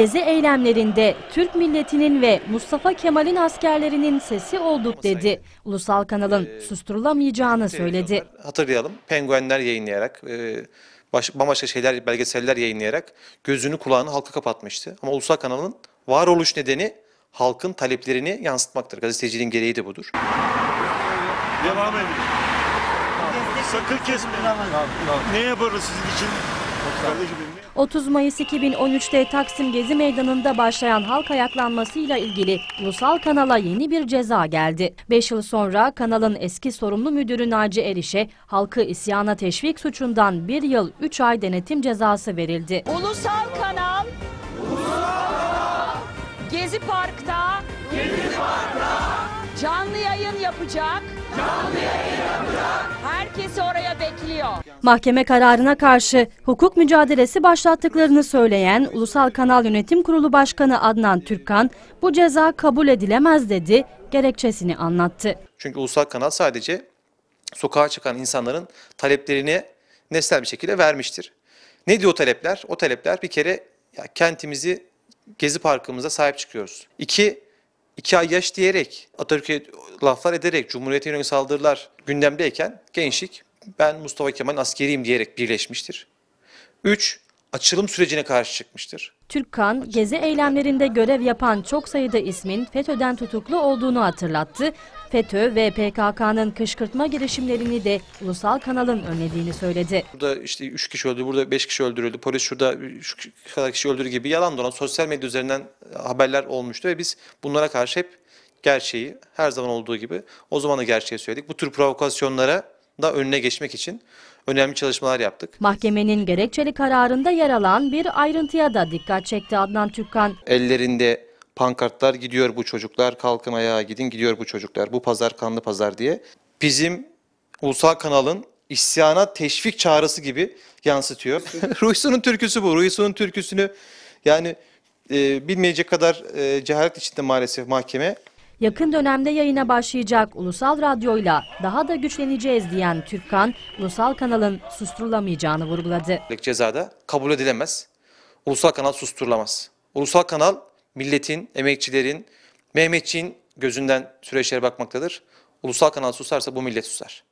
gezi eylemlerinde Türk milletinin ve Mustafa Kemal'in askerlerinin sesi olduk dedi. Ulusal kanalın ee, susturulamayacağını söyledi. Hatırlayalım penguenler yayınlayarak e, baş, bambaşka şeyler belgeseller yayınlayarak gözünü kulağını halka kapatmıştı. Ama ulusal kanalın varoluş nedeni halkın taleplerini yansıtmaktır. Gazeteciliğin gereği de budur. Devam edin. Sakın kesmeyin. Ne yaparız sizin için? 30 Mayıs 2013'te Taksim Gezi Meydanı'nda başlayan halk ayaklanmasıyla ilgili ulusal kanala yeni bir ceza geldi. 5 yıl sonra kanalın eski sorumlu müdürü Naci Eriş'e halkı isyana teşvik suçundan 1 yıl 3 ay denetim cezası verildi. Ulusal kanal Gezi Park'ta Gezi Park canlı yayın yapacak. Canlı yayın yapacak. Herkesi oraya bekliyor. Mahkeme kararına karşı hukuk mücadelesi başlattıklarını söyleyen Ulusal Kanal Yönetim Kurulu Başkanı Adnan Türkan, bu ceza kabul edilemez dedi, gerekçesini anlattı. Çünkü ulusal kanal sadece sokağa çıkan insanların taleplerini nesnel bir şekilde vermiştir. Ne diyor talepler? O talepler bir kere ya kentimizi Gezi Parkımıza sahip çıkıyoruz. İki, iki ay yaş diyerek, Atatürk'e laflar ederek, Cumhuriyet'e yönelik saldırılar gündemdeyken gençlik ben Mustafa Kemal'in askeriyim diyerek birleşmiştir. 3 açılım sürecine karşı çıkmıştır. Türkkan, gezi eylemlerinde görev yapan çok sayıda ismin FETÖ'den tutuklu olduğunu hatırlattı. FETÖ ve PKK'nın kışkırtma girişimlerini de ulusal kanalın önlediğini söyledi. Burada işte 3 kişi öldü, burada 5 kişi öldürüldü, polis şurada şu kadar kişi öldürdü gibi yalan dolan sosyal medya üzerinden e, haberler olmuştu ve biz bunlara karşı hep gerçeği her zaman olduğu gibi o zaman da gerçeği söyledik. Bu tür provokasyonlara da önüne geçmek için önemli çalışmalar yaptık. Mahkemenin gerekçeli kararında yer alan bir ayrıntıya da dikkat çekti Adnan Türkkan. Ellerinde pankartlar gidiyor bu çocuklar, kalkın ayağa gidin gidiyor bu çocuklar, bu pazar kanlı pazar diye. Bizim ulusal kanalın isyana teşvik çağrısı gibi yansıtıyor. Ruhsu'nun türküsü bu. Ruhsu'nun türküsünü yani e, bilmeyecek kadar e, cehalet içinde maalesef mahkeme Yakın dönemde yayına başlayacak Ulusal Radyo'yla daha da güçleneceğiz diyen Türkkan, Ulusal Kanal'ın susturulamayacağını vurguladı. Cezada kabul edilemez. Ulusal Kanal susturulamaz. Ulusal Kanal milletin, emekçilerin, Mehmetçiğin gözünden süreçlere bakmaktadır. Ulusal Kanal susarsa bu millet susar.